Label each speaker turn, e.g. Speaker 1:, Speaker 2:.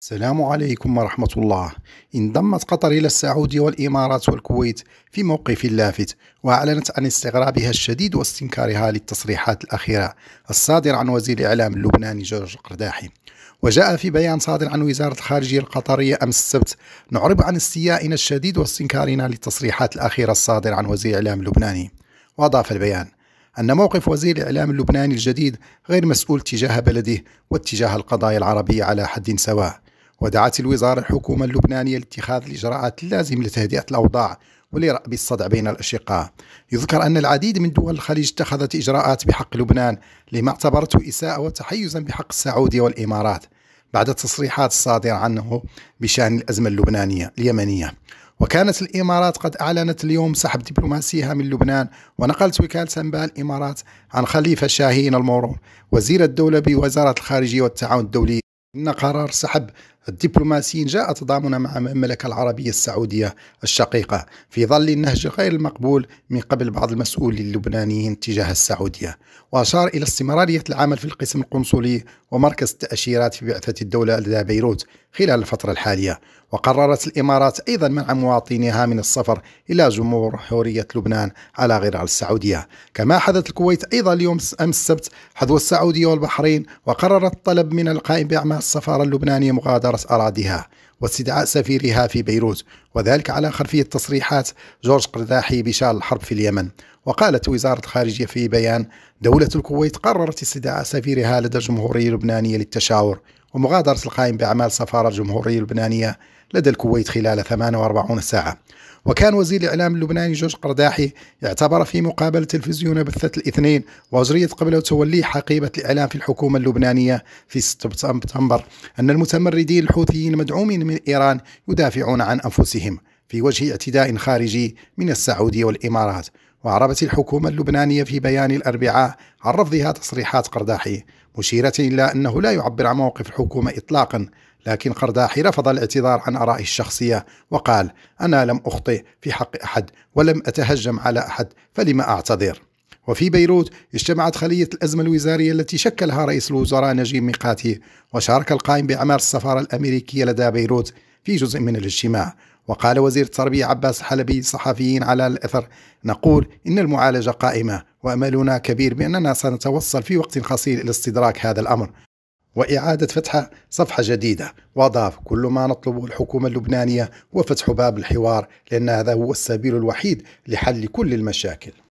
Speaker 1: السلام عليكم ورحمة الله انضمت قطر إلى السعودية والإمارات والكويت في موقف لافت وأعلنت عن استغرابها الشديد واستنكارها للتصريحات الأخيرة الصادرة عن وزير الإعلام اللبناني جورج قرداحي وجاء في بيان صادر عن وزارة الخارجية القطرية أمس السبت نعرب عن استيائنا الشديد واستنكارنا للتصريحات الأخيرة الصادرة عن وزير الإعلام اللبناني وأضاف البيان أن موقف وزير الإعلام اللبناني الجديد غير مسؤول تجاه بلده واتجاه القضايا العربية على حد سواء ودعت الوزارة الحكومة اللبنانية لاتخاذ الإجراءات اللازمة لتهدئة الأوضاع ولرأب الصدع بين الأشقاء يذكر أن العديد من دول الخليج اتخذت إجراءات بحق لبنان لما اعتبرته إساءة وتحيزا بحق السعودية والإمارات بعد التصريحات الصادرة عنه بشأن الأزمة اللبنانية اليمنية وكانت الإمارات قد أعلنت اليوم سحب دبلوماسيها من لبنان ونقلت وكالة أنباء الإمارات عن خليفة شاهين المورون وزير الدولة بوزارة الخارجية والتعاون الدولي إن قرار سحب الدبلوماسي جاء تضامنا مع المملكة العربية السعودية الشقيقة في ظل النهج غير المقبول من قبل بعض المسؤولين اللبنانيين تجاه السعودية وأشار إلى استمرارية العمل في القسم القنصلي ومركز التأشيرات في بعثة الدولة لدى بيروت خلال الفترة الحالية وقررت الإمارات أيضا منع مواطنيها من السفر إلى جمهورية لبنان على غرار السعودية كما حدث الكويت أيضا اليوم أمس السبت حذو السعودية والبحرين وقررت الطلب من القائم بأعمال السفارة اللبنانية مغادرة حرس أراضيها واستدعاء سفيرها في بيروت وذلك على خلفية تصريحات جورج قرداحي بشان الحرب في اليمن وقالت وزارة الخارجية في بيان دولة الكويت قررت استدعاء سفيرها لدى الجمهورية اللبنانية للتشاور ومغادرة القائم بأعمال السفارة الجمهورية اللبنانية لدى الكويت خلال 48 ساعة وكان وزير الإعلام اللبناني جورج قرداحي اعتبر في مقابلة تلفزيون بثت الاثنين وأجريت قبل توليه حقيبة الإعلام في الحكومة اللبنانية في 6 سبتمبر أن المتمردين الحوثيين المدعومين من إيران يدافعون عن أنفسهم في وجه اعتداء خارجي من السعودية والإمارات وأعربت الحكومة اللبنانية في بيان الأربعاء عن رفضها تصريحات قرداحي مشيرة إلى أنه لا يعبر عن موقف الحكومة إطلاقا لكن قرداحي رفض الاعتذار عن آرائه الشخصية وقال أنا لم أخطئ في حق أحد ولم أتهجم على أحد فلما أعتذر وفي بيروت اجتمعت خلية الأزمة الوزارية التي شكلها رئيس الوزراء نجيب ميقاتي وشارك القائم بأعمال السفارة الأمريكية لدى بيروت في جزء من الاجتماع وقال وزير التربية عباس الحلبي صحفيين على الأثر نقول إن المعالجة قائمة وأملنا كبير بأننا سنتوصل في وقت قصير إلى استدراك هذا الأمر وإعادة فتح صفحة جديدة وأضاف كل ما نطلبه الحكومة اللبنانية هو فتح باب الحوار لأن هذا هو السبيل الوحيد لحل كل المشاكل